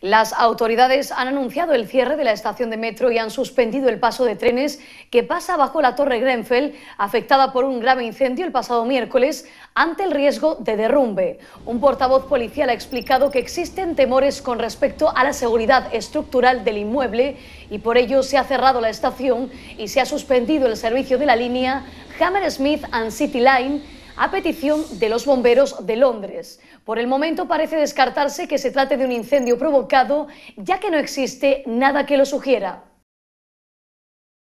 Las autoridades han anunciado el cierre de la estación de metro y han suspendido el paso de trenes que pasa bajo la torre Grenfell, afectada por un grave incendio el pasado miércoles, ante el riesgo de derrumbe. Un portavoz policial ha explicado que existen temores con respecto a la seguridad estructural del inmueble y por ello se ha cerrado la estación y se ha suspendido el servicio de la línea Hammersmith and City Line a petición de los bomberos de Londres. Por el momento parece descartarse que se trate de un incendio provocado, ya que no existe nada que lo sugiera.